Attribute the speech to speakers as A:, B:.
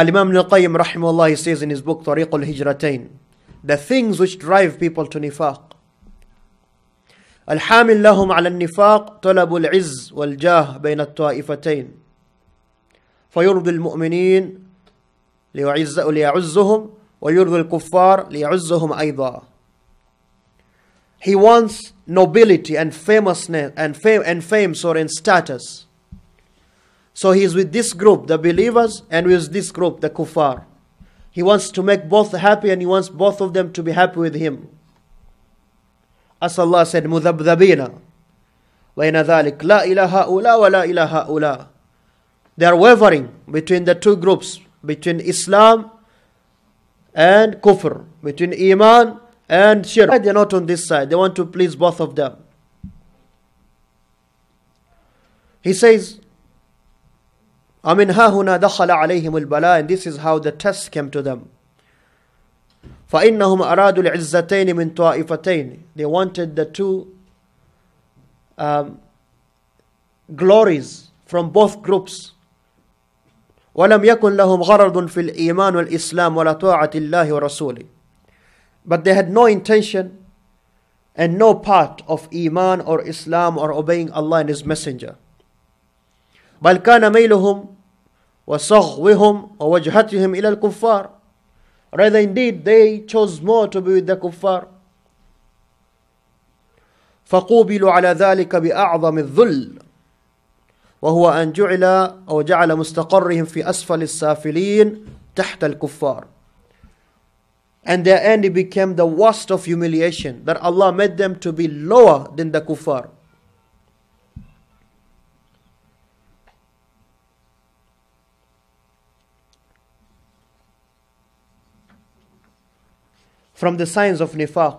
A: Al-Imam Ibn al-Qayyim rahimahullah says in his book Tariq al-Hijratain, the things which drive people to nifaq. الحامل لهم على النفاق طلب العز والجاه بين الطائفتين فيرضي المؤمنين ليعز ليعزهم ويرضي الكفار ليعزهم أيضا He wants nobility and famousness and fame and fame sorry and status So he is with this group, the believers, and with this group, the kuffar. He wants to make both happy and he wants both of them to be happy with him. As Allah said, مُذَبْذَبِينَ وَإِنَ ذَلِكَ لَا إِلَهَ أُولَى وَلَا إِلَهَ أُولَى They are wavering between the two groups, between Islam and kufr, between Iman and shirk. They're not on this side. They want to please both of them. He says, أَمِنْ هَا هُنَا دَخَلَ عَلَيْهِمُ الْبَلَاءِ And this is how the test came to them. فَإِنَّهُمْ أَرَادُوا الْعِزَّتَيْنِ مِنْ طَائِفَتَيْنِ They wanted the two um, glories from both groups. ولم يكن لهم غرض في الإيمان والإسلام ولا طاعة الله ورسوله But they had no intention and no part of Iman or Islam or obeying Allah and His Messenger. بل كان ميلهم وصغوهم ووجهتهم إلى الكفار rather indeed they chose more to be with the kuffar فقوبلوا على ذلك بأعظم الذل وهو أن جعل أو جعل مستقرهم في أسفل السافلين تحت الكفار And their end became the worst of humiliation that Allah made them to be lower than the kuffar. from the signs of nifaq